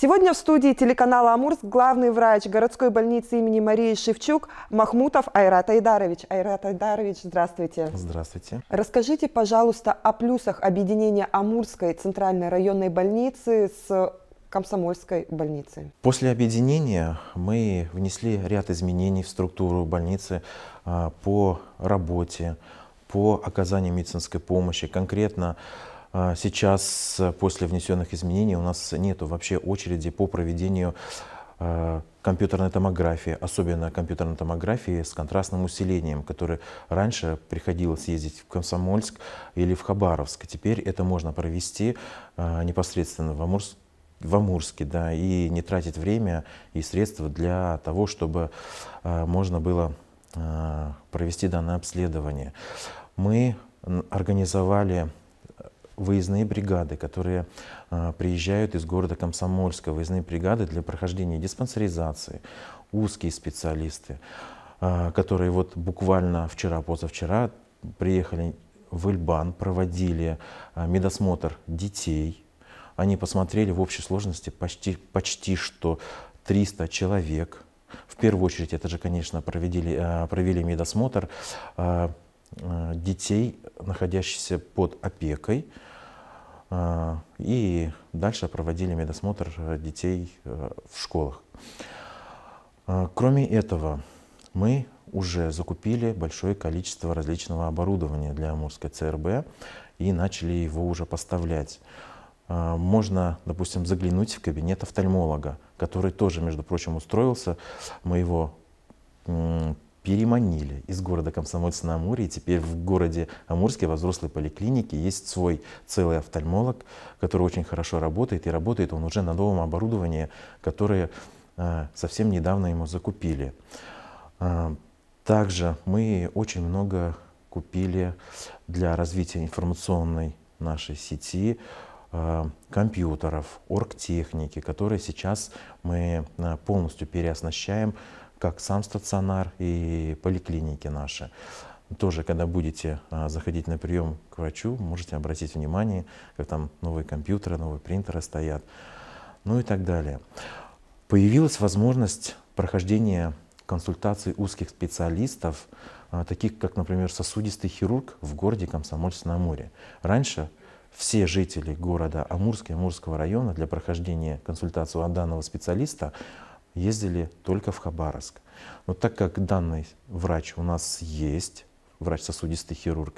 Сегодня в студии телеканала «Амурск» главный врач городской больницы имени Марии Шевчук Махмутов Айрат Айдарович. Айрат Айдарович, здравствуйте. Здравствуйте. Расскажите, пожалуйста, о плюсах объединения Амурской центральной районной больницы с Комсомольской больницей. После объединения мы внесли ряд изменений в структуру больницы а, по работе, по оказанию медицинской помощи. Конкретно а, сейчас, э, после внесенных изменений, у нас нет вообще очереди по проведению э, компьютерной томографии, особенно компьютерной томографии с контрастным усилением, который раньше приходилось ездить в Комсомольск или в Хабаровск. Теперь это можно провести э, непосредственно в Амурск, в Амурске, да, и не тратить время и средства для того, чтобы можно было провести данное обследование. Мы организовали выездные бригады, которые а, приезжают из города Комсомольска, выездные бригады для прохождения диспансеризации, узкие специалисты, а, которые вот буквально вчера, позавчера приехали в Эльбан, проводили а, медосмотр детей. Они посмотрели в общей сложности почти, почти что 300 человек. В первую очередь, это же, конечно, провели, провели медосмотр детей, находящихся под опекой, а, и дальше проводили медосмотр э, детей э, в школах. А, кроме этого, мы уже закупили большое количество различного оборудования для Амурской ЦРБ и начали его уже поставлять. А, можно, допустим, заглянуть в кабинет офтальмолога, который тоже, между прочим, устроился. Мы его переманили из города Комсомольск на Амуре. И теперь в городе Амурске во взрослой поликлинике есть свой целый офтальмолог, который очень хорошо работает. И работает он уже на новом оборудовании, которое э, совсем недавно ему закупили. Э, также мы очень много купили для развития информационной нашей сети э, компьютеров, оргтехники, которые сейчас мы полностью переоснащаем как сам стационар и поликлиники наши. Тоже, когда будете а, заходить на прием к врачу, можете обратить внимание, как там новые компьютеры, новые принтеры стоят, ну и так далее. Появилась возможность прохождения консультаций узких специалистов, а, таких как, например, сосудистый хирург в городе Комсомольск-на-Амуре. Раньше все жители города Амурска и Амурского района для прохождения консультации у данного специалиста ездили только в Хабаровск. Но так как данный врач у нас есть, врач-сосудистый хирург,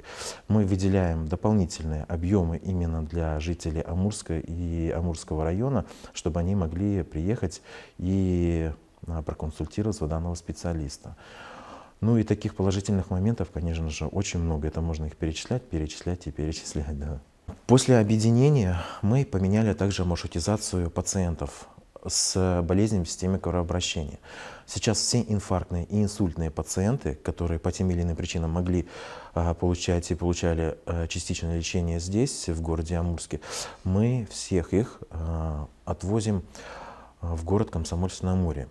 мы выделяем дополнительные объемы именно для жителей Амурска и Амурского района, чтобы они могли приехать и а, проконсультироваться у данного специалиста. Ну и таких положительных моментов, конечно же, очень много. Это можно их перечислять, перечислять и перечислять, да. После объединения мы поменяли также маршрутизацию пациентов с болезнями в системе кровообращения. Сейчас все инфарктные и инсультные пациенты, которые по тем или иным причинам могли а, получать и получали а, частичное лечение здесь, в городе Амурске, мы всех их а, отвозим в город Комсомольск-на-Амуре.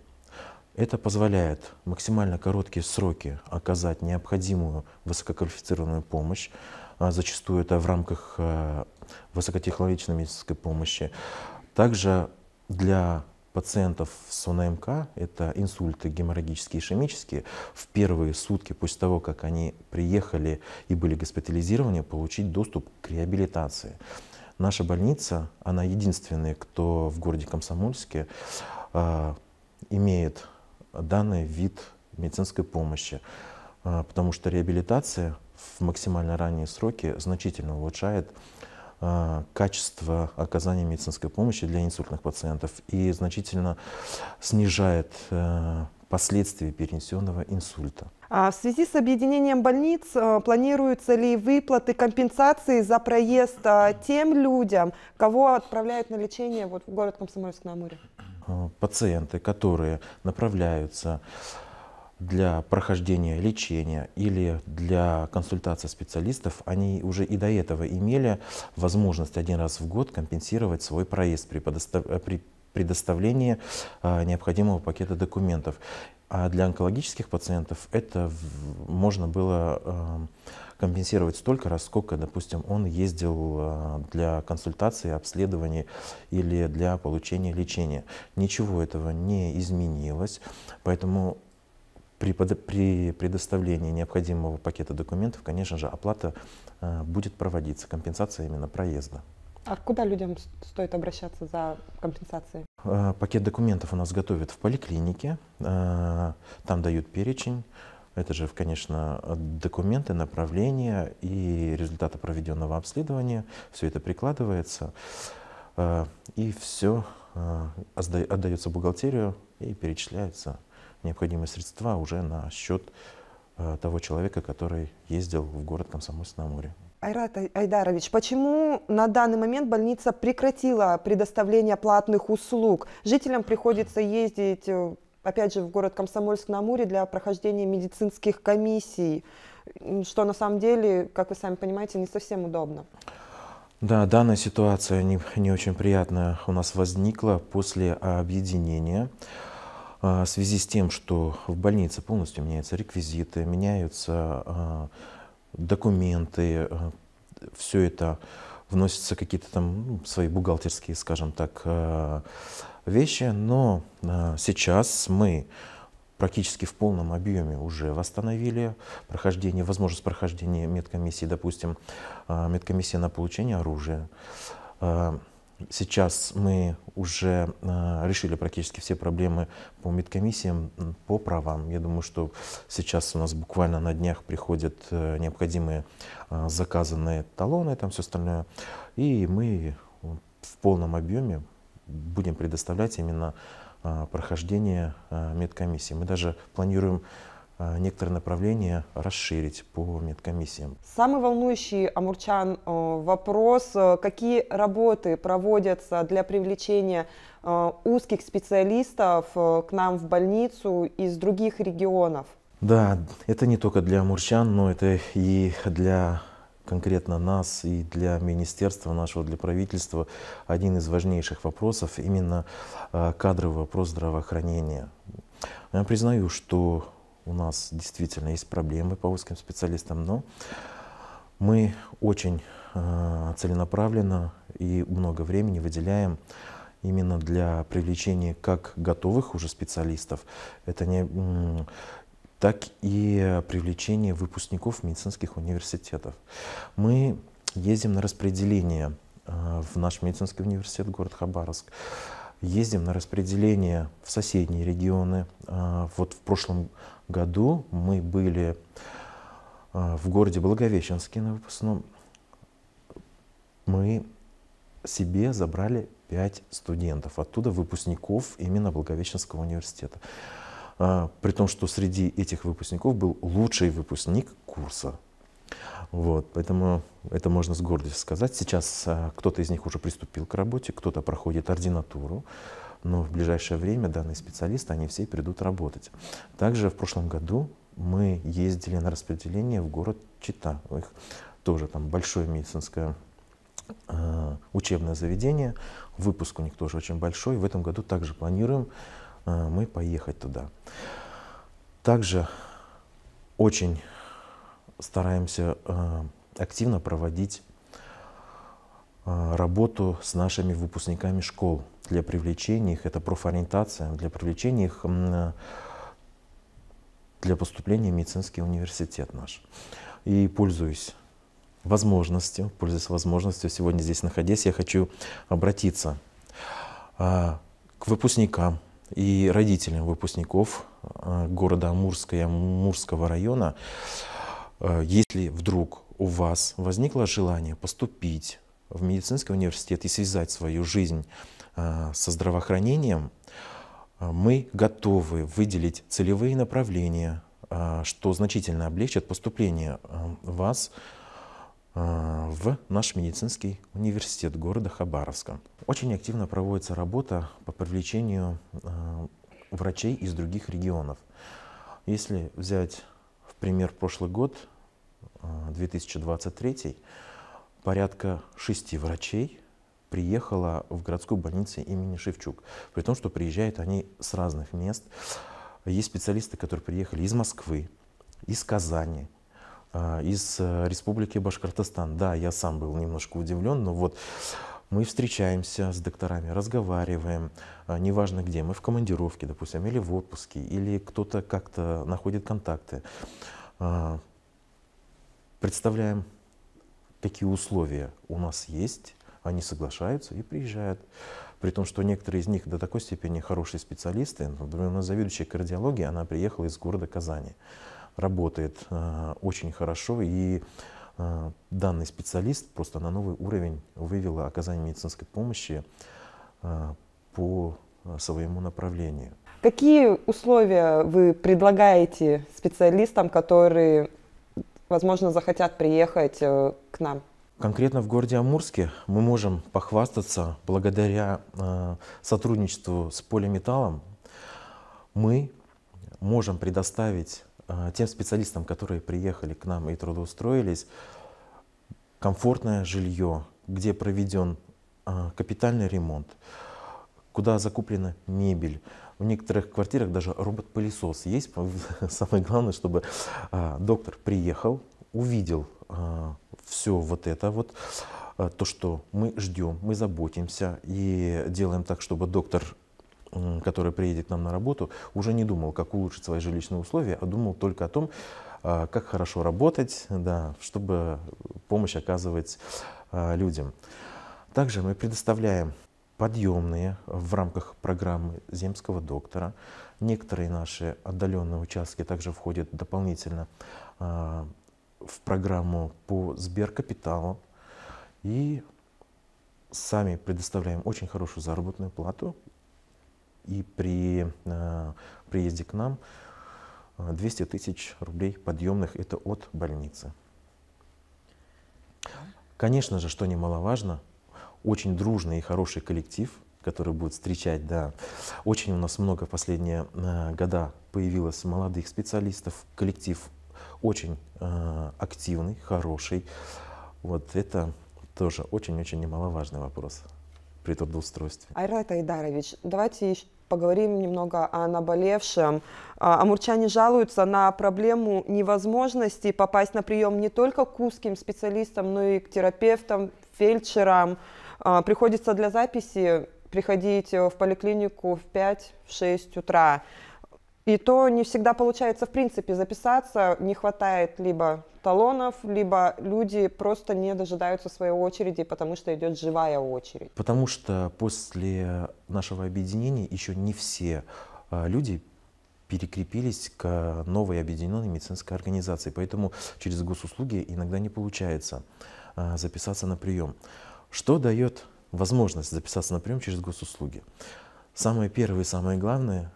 Это позволяет максимально короткие сроки оказать необходимую высококвалифицированную помощь. Зачастую это в рамках высокотехнологичной медицинской помощи. Также для пациентов с ОНМК, это инсульты геморрагические, и ишемические, в первые сутки после того, как они приехали и были госпитализированы, получить доступ к реабилитации. Наша больница, она единственная, кто в городе Комсомольске э, имеет данный вид медицинской помощи, э, потому что реабилитация в максимально ранние сроки значительно улучшает а, качество оказания медицинской помощи для инсультных пациентов и значительно снижает э, последствия перенесенного инсульта. А в связи с объединением больниц э, планируются ли выплаты компенсации за проезд а, тем людям, кого отправляют на лечение вот в город Комсомольск-на-Амуре? Э, пациенты, которые направляются для прохождения лечения или для консультации специалистов, они уже и до этого имели возможность один раз в год компенсировать свой проезд при, подостав... Э, при предоставлении а, необходимого пакета документов. А для онкологических пациентов это в... можно было а, компенсировать столько раз, сколько, допустим, он ездил э, для консультации, обследований или для получения лечения. Ничего этого не изменилось, поэтому при, при предоставлении необходимого пакета документов, конечно же, оплата э, будет проводиться, компенсация именно проезда. А куда людям стоит обращаться за компенсацией? Э, пакет документов у нас готовят в поликлинике, э, там дают перечень. Это же, конечно, документы, направления и результаты проведенного обследования. Все это прикладывается э, и все отдается бухгалтерию и перечисляется необходимые средства уже на счет э, того человека, который ездил в город Комсомольск на море. Айрат Айдарович, почему на данный момент больница прекратила предоставление платных услуг? Жителям приходится ездить, э, опять же, в город Комсомольск-на-Амуре для прохождения медицинских комиссий, что на самом деле, как вы сами понимаете, не совсем удобно. Да, данная ситуация не, не очень приятная у нас возникла после объединения. А, в связи с тем, что в больнице полностью меняются реквизиты, меняются а, документы, а, все это вносятся какие-то там ну, свои бухгалтерские, скажем так, вещи, но сейчас мы практически в полном объеме уже восстановили прохождение, возможность прохождения медкомиссии, допустим, медкомиссия на получение оружия. Сейчас мы уже а, решили практически все проблемы по медкомиссиям, по правам. Я думаю, что сейчас у нас буквально на днях приходят э, необходимые а, заказанные талоны, там все остальное. И мы в полном объеме будем предоставлять именно а, прохождение медкомиссии. Мы даже планируем а, некоторые направления расширить по медкомиссиям. Самый волнующий амурчан э, вопрос, э, какие работы проводятся для привлечения э, узких специалистов к нам в больницу из других регионов? Да, это не только для амурчан, но это и для конкретно нас и для министерства нашего, для правительства один из важнейших вопросов именно кадровый вопрос здравоохранения. Я признаю, что у нас действительно есть проблемы по узким специалистам, но мы очень э, целенаправленно и много времени выделяем именно для привлечения как готовых уже специалистов, это не, так и привлечения выпускников медицинских университетов. Мы ездим на распределение э, в наш медицинский университет город Хабаровск ездим на распределение в соседние регионы. А, вот в прошлом году мы были а, в городе Благовещенске на выпускном. Мы себе забрали пять студентов, оттуда выпускников именно Благовещенского университета. А, при том, что среди этих выпускников был лучший выпускник курса вот, поэтому это можно с гордостью сказать. Сейчас а, кто-то из них уже приступил к работе, кто-то проходит ординатуру, но в ближайшее время данные специалисты, они все придут работать. Также в прошлом году мы ездили на распределение в город Чита. Их тоже там большое медицинское а, учебное заведение, выпуск у них тоже очень большой. В этом году также планируем а, мы поехать туда. Также очень стараемся э, активно проводить э, работу с нашими выпускниками школ для привлечения их, это профориентация, для привлечения их э, для поступления в медицинский университет наш. И пользуюсь возможностью, пользуясь возможностью, сегодня здесь находясь, я хочу обратиться к выпускникам и родителям выпускников города Амурска и Амурского района, Э, если вдруг у вас возникло желание поступить в медицинский университет и связать свою жизнь э, со здравоохранением, э, мы готовы выделить целевые направления, что значительно облегчит поступление вас в наш медицинский университет города Хабаровска. Очень активно проводится работа по привлечению врачей из других регионов. Если взять в пример прошлый год, 2023 э, порядка шести врачей приехала в городскую больницу имени Шевчук. При том, что приезжают они с разных мест. Есть специалисты, которые приехали из Москвы, из Казани, э, из э, Республики Башкортостан. Да, я сам был немножко удивлен, но вот мы встречаемся с докторами, разговариваем, неважно где, мы в командировке, допустим, или в отпуске, или кто-то как-то находит контакты представляем такие условия у нас есть, они соглашаются и приезжают. При том, что некоторые из них до такой степени хорошие специалисты. Например, у нас заведующая кардиологии, она приехала из города Казани. Работает э, очень хорошо, и э, данный специалист просто на новый уровень вывела оказание медицинской помощи э, по своему направлению. Какие условия вы предлагаете специалистам, которые возможно, захотят приехать э, к нам? Конкретно в городе Амурске мы можем похвастаться благодаря э, сотрудничеству с полиметаллом. Мы можем предоставить э, тем специалистам, которые приехали к нам и трудоустроились, комфортное жилье, где проведен э, капитальный ремонт, куда закуплена мебель, в некоторых квартирах даже робот-пылесос есть. Самое главное, чтобы а, доктор приехал, увидел а, все вот это вот, а, то, что мы ждем, мы заботимся и делаем так, чтобы доктор который приедет к нам на работу, уже не думал, как улучшить свои жилищные условия, а думал только о том, как хорошо работать, да, чтобы помощь оказывать людям. Также мы предоставляем подъемные в рамках программы земского доктора. Некоторые наши отдаленные участки также входят дополнительно а, в программу по сберкапиталу. И сами предоставляем очень хорошую заработную плату. И при а, приезде к нам 200 а, тысяч рублей подъемных – это от больницы. Конечно же, что немаловажно – очень дружный и хороший коллектив, который будет встречать, да. Очень у нас много в последние э, года появилось молодых специалистов, коллектив очень э, активный, хороший. Вот это тоже очень-очень немаловажный вопрос при трудоустройстве. Айрат Айдарович, давайте поговорим немного о наболевшем. А, амурчане жалуются на проблему невозможности попасть на прием не только к узким специалистам, но и к терапевтам, фельдшерам. А, приходится для записи приходить э, в поликлинику в 5-6 в утра. И то не всегда получается, в принципе, записаться. Не хватает либо талонов, либо люди просто не дожидаются своей очереди, потому что идет живая очередь. Потому что после нашего объединения еще не все а, люди перекрепились к новой объединенной медицинской организации. Поэтому через госуслуги иногда не получается а, записаться на прием. Что дает возможность записаться на прием через госуслуги? Самое первое и самое главное,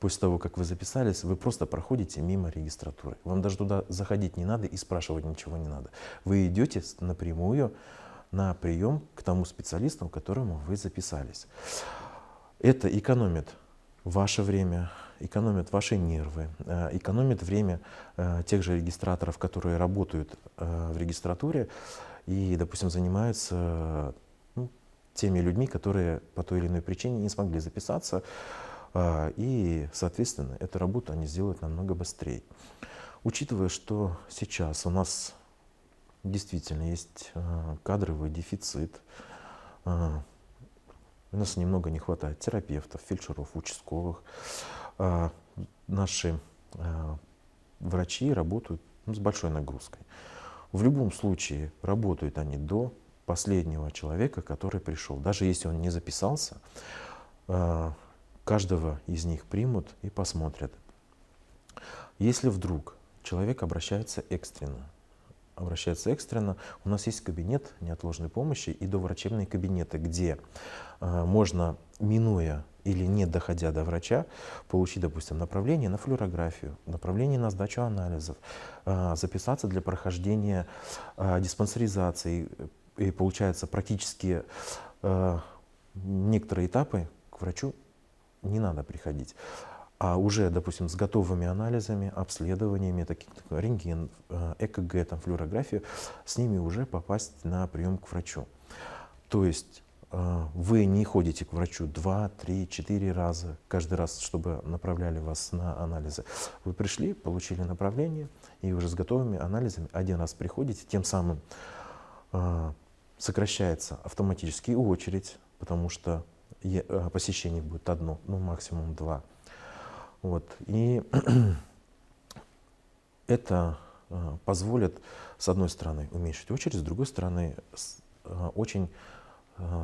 после того, как вы записались, вы просто проходите мимо регистратуры. Вам даже туда заходить не надо и спрашивать ничего не надо. Вы идете напрямую на прием к тому специалисту, к которому вы записались. Это экономит ваше время, экономит ваши нервы, э, экономит время э, тех же регистраторов, которые работают э, в регистратуре и, допустим, занимаются ну, теми людьми, которые по той или иной причине не смогли записаться, а, и, соответственно, эту работу они сделают намного быстрее. Учитывая, что сейчас у нас действительно есть а, кадровый дефицит, а, у нас немного не хватает терапевтов, фельдшеров, участковых. Наши врачи работают ну, с большой нагрузкой. В любом случае работают они до последнего человека, который пришел. Даже если он не записался, э, каждого из них примут и посмотрят. Если вдруг человек обращается экстренно, обращается экстренно, у нас есть кабинет неотложной помощи и доврачебные кабинеты, где э, можно минуя или не доходя до врача, получить, допустим, направление на флюорографию, направление на сдачу анализов, а, записаться для прохождения а, диспансеризации. И получается, практически а, некоторые этапы к врачу не надо приходить. А уже, допустим, с готовыми анализами, обследованиями, таких как рентген, ЭКГ, там, флюорографию, с ними уже попасть на прием к врачу. То есть а, вы не ходите к врачу два, три, четыре раза, каждый раз, чтобы направляли вас на анализы. Вы пришли, получили направление, и уже с готовыми анализами один раз приходите, тем самым а, сокращается автоматически очередь, потому что а, посещений будет одно, ну максимум два. Вот. И это позволит, с одной стороны, уменьшить очередь, с другой стороны, очень Э,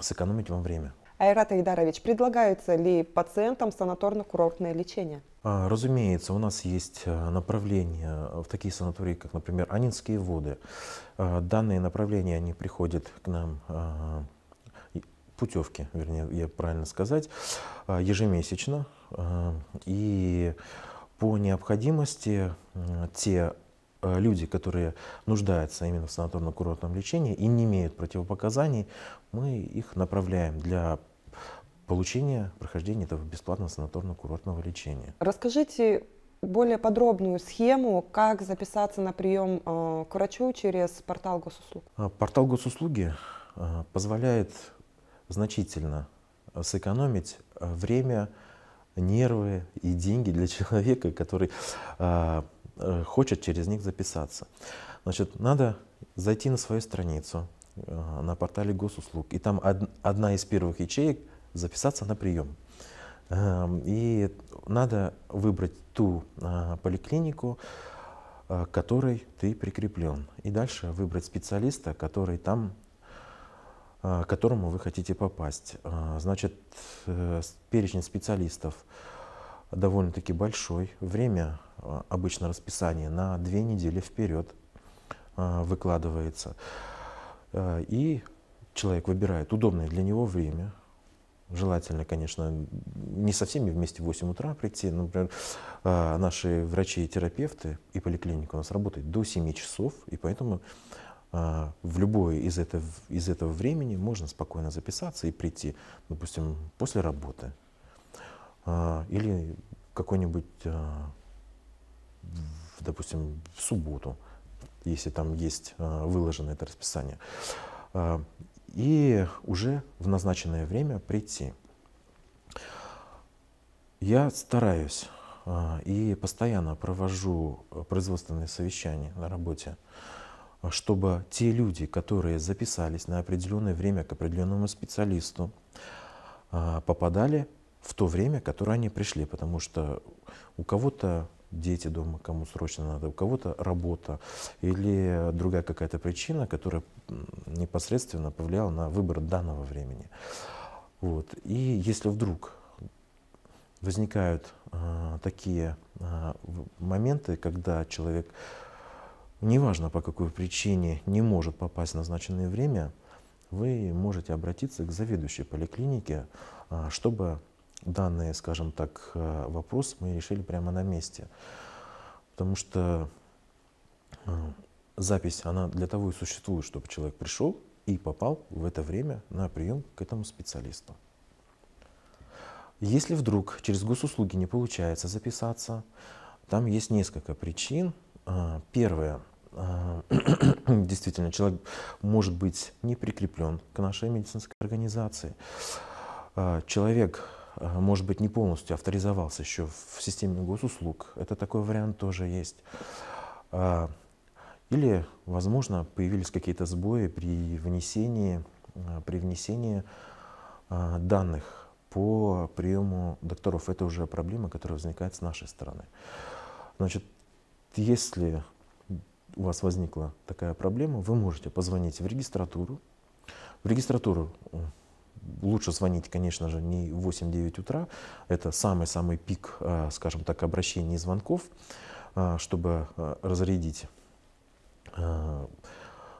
сэкономить вам время. Айрат Айдарович, предлагается ли пациентам санаторно-курортное лечение? А, разумеется, у нас есть э, направления э, в такие санатории, как, например, Анинские воды. Данные направления, они приходят к нам путевки, вернее, я правильно сказать, ежемесячно. И по необходимости те Э, люди, которые нуждаются именно в санаторно-курортном лечении и не имеют противопоказаний, мы их направляем для получения, прохождения этого бесплатного санаторно-курортного лечения. Расскажите более подробную схему, как записаться на прием э, к врачу через портал госуслуг. Э, портал госуслуги позволяет значительно сэкономить время, нервы и деньги для человека, который Э, хочет через них записаться. Значит, надо зайти на свою страницу э, на портале госуслуг, и там одна из первых ячеек записаться на прием. Эм, и надо выбрать ту э, поликлинику, которой ты прикреплен. И дальше выбрать специалиста, который там к которому вы хотите попасть. Значит, перечень специалистов довольно-таки большой. Время а, обычно расписание на две недели вперед а, выкладывается. А, и человек выбирает удобное для него время. Желательно, конечно, не со всеми вместе в 8 утра прийти. Например, наши врачи и терапевты и поликлиника у нас работает до 7 часов, и поэтому в любое из этого, из этого времени можно спокойно записаться и прийти, допустим, после работы, а, или какой-нибудь, а, допустим, в субботу, если там есть а, выложено это расписание. И уже в назначенное время прийти. Я стараюсь и постоянно провожу производственные совещания на работе, чтобы те люди, которые записались на определенное время к определенному специалисту, попадали в то время, которое они пришли, потому что у кого-то дети дома, кому срочно надо, у кого-то работа или другая какая-то причина, которая непосредственно повлияла на выбор данного времени. Вот. И если вдруг возникают э, такие э, моменты, когда человек, неважно по какой причине, не может попасть в назначенное время, вы можете обратиться к заведующей поликлинике, э, чтобы данный, скажем так, э, вопрос мы решили прямо на месте. Потому что э, запись, она для того и существует, чтобы человек пришел и попал в это время на прием к этому специалисту. Если вдруг через госуслуги не получается записаться, там есть несколько причин. Э, первое, действительно, человек может быть не прикреплен к нашей медицинской организации. Человек Э, может быть, не полностью авторизовался еще в системе госуслуг. Это такой вариант тоже есть. А, или, возможно, появились какие-то сбои при внесении, э, при внесении э, данных по приему докторов. Это уже проблема, которая возникает с нашей стороны. Значит, если у вас возникла такая проблема, вы можете позвонить в регистратуру. В регистратуру лучше звонить, конечно же, не в 8-9 утра. Это самый-самый пик, а, скажем так, обращений и звонков, а, чтобы а, разрядить,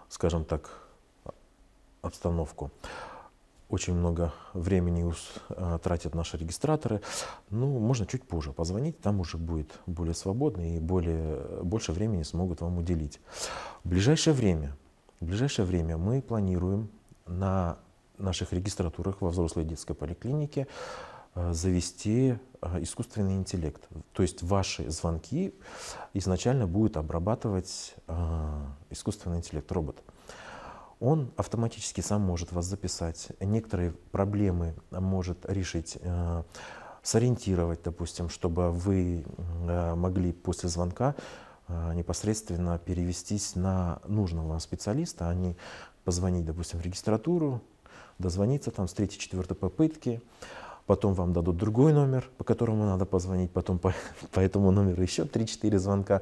скажем так, обстановку. Очень много времени тратят наши регистраторы. Ну, можно чуть позже позвонить, там уже будет более свободно и более, больше времени смогут вам уделить. В ближайшее время, в ближайшее время мы планируем на наших регистратурах во взрослой детской поликлинике э, завести э, искусственный интеллект. То есть ваши звонки изначально будет обрабатывать э, искусственный интеллект, робот. Он автоматически сам может вас записать, некоторые проблемы может решить, сориентировать, допустим, чтобы вы могли после звонка непосредственно перевестись на нужного вам специалиста, а не позвонить, допустим, в регистратуру, дозвониться там с третьей, четвертой попытки, потом вам дадут другой номер, по которому надо позвонить, потом по, по этому номеру еще 3-4 звонка,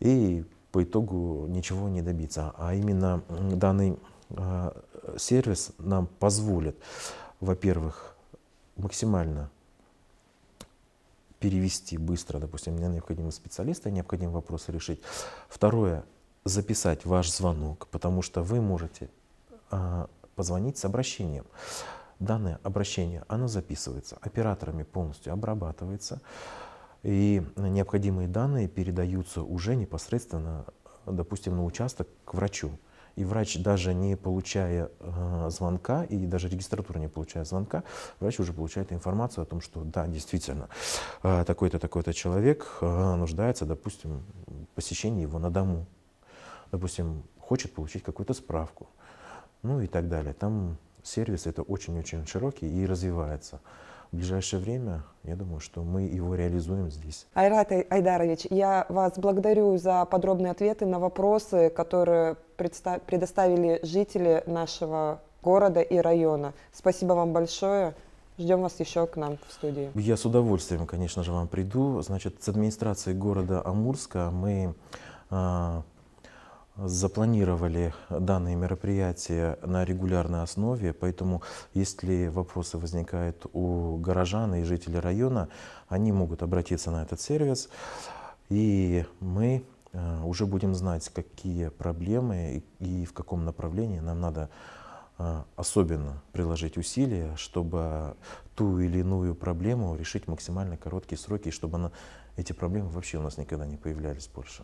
и по итогу ничего не добиться. А именно данный э, сервис нам позволит, во-первых, максимально перевести быстро, допустим, мне необходимы специалисты, необходим вопросы решить. Второе, записать ваш звонок, потому что вы можете а, позвонить с обращением. Данное обращение, оно записывается, операторами полностью обрабатывается, и необходимые данные передаются уже непосредственно, допустим, на участок к врачу. И врач, даже не получая э, звонка, и даже регистратура не получая звонка, врач уже получает информацию о том, что да, действительно, э, такой-то, такой-то человек э, нуждается, допустим, в посещении его на дому. Допустим, хочет получить какую-то справку ну и так далее. Там сервис это очень-очень широкий и развивается. В ближайшее время, я думаю, что мы его реализуем здесь. Айрат Айдарович, я вас благодарю за подробные ответы на вопросы, которые предоставили жители нашего города и района. Спасибо вам большое. Ждем вас еще к нам в студии. Я с удовольствием, конечно же, вам приду. Значит, с администрацией города Амурска мы а, запланировали данные мероприятия на регулярной основе, поэтому если вопросы возникают у горожан и жителей района, они могут обратиться на этот сервис, и мы э, уже будем знать, какие проблемы и в каком направлении нам надо э, особенно приложить усилия, чтобы ту или иную проблему решить в максимально короткие сроки, чтобы она, эти проблемы вообще у нас никогда не появлялись больше.